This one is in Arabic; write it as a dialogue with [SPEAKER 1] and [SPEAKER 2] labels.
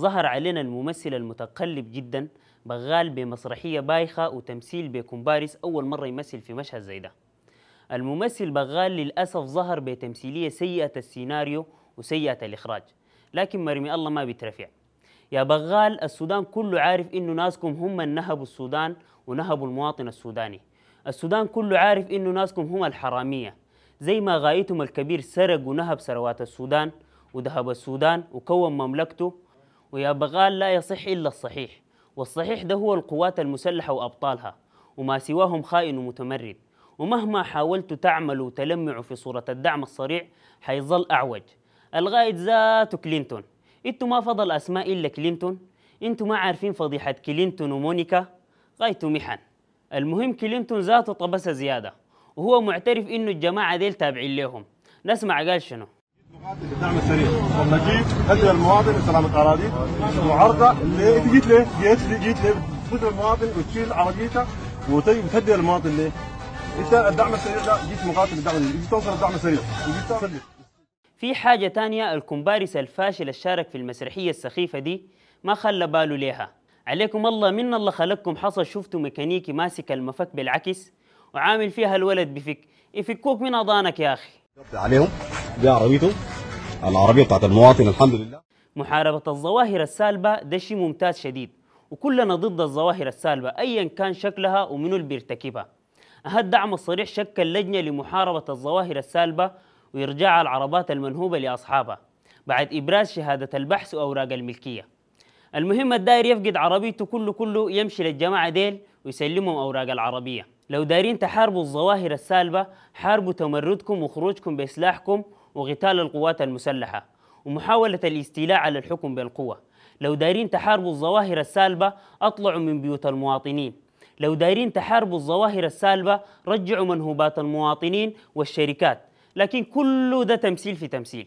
[SPEAKER 1] ظهر علينا الممثل المتقلب جدا بغال بمسرحية بايخة وتمثيل بكمبارس أول مرة يمثل في مشهد زي ده الممثل بغال للأسف ظهر بتمثيلية سيئة السيناريو وسيئة الإخراج لكن مرمي الله ما بيترفع يا بغال السودان كله عارف إنه ناسكم هم من نهبوا السودان ونهبوا المواطن السوداني السودان كله عارف إنه ناسكم هم الحرامية زي ما غايتهم الكبير سرق ونهب ثروات السودان وذهب السودان وكون مملكته ويا بغال لا يصح إلا الصحيح والصحيح ده هو القوات المسلحة وأبطالها وما سواهم خائن ومتمرد ومهما حاولت تعمل وتلمع في صورة الدعم الصريع حيظل أعوج الغاية ذاته كلينتون انتوا ما فضل أسماء إلا كلينتون انتوا ما عارفين فضيحة كلينتون ومونيكا غايته محن المهم كلينتون ذاته طبسة زيادة وهو معترف إنه الجماعة ديل تابعين ليهم نسمع قال شنو
[SPEAKER 2] الدعم السريع لما جيت المواطن ليه جيت ليه؟ جيت ليه؟ جيت ليه؟ المواطن وتشيل عربيته المواطن ليه؟ انت الدعم السريع ده جيت مقاتل الدعم جيت توصل الدعم السريع
[SPEAKER 1] في حاجة تانية الكمبارس الفاشل الشارك في المسرحية السخيفة دي ما خلى باله ليها عليكم الله من الله خلقكم حصى شفتوا ميكانيكي ماسك المفك بالعكس وعامل فيها الولد بفك يفكوك من أضانك يا أخي
[SPEAKER 2] عليهم جاء عربيتهم العربيه بتاعت المواطن الحمد لله
[SPEAKER 1] محاربه الظواهر السالبه ده شيء ممتاز شديد وكلنا ضد الظواهر السالبه ايا كان شكلها ومنو اللي بيرتكبها الدعم الصريح شكل لجنه لمحاربه الظواهر السالبه ويرجع العربات المنهوبه لاصحابها بعد ابراز شهاده البحث واوراق الملكيه المهم الداير يفقد عربيته كله كله يمشي للجماعه ديل ويسلمهم اوراق العربيه لو دايرين تحاربوا الظواهر السالبه حاربوا تمردكم وخروجكم بسلاحكم وغتال القوات المسلحة ومحاولة الاستيلاء على الحكم بالقوة لو دايرين تحاربوا الظواهر السالبة أطلعوا من بيوت المواطنين لو دايرين تحاربوا الظواهر السالبة رجعوا منهوبات المواطنين والشركات لكن كل ده تمثيل في تمثيل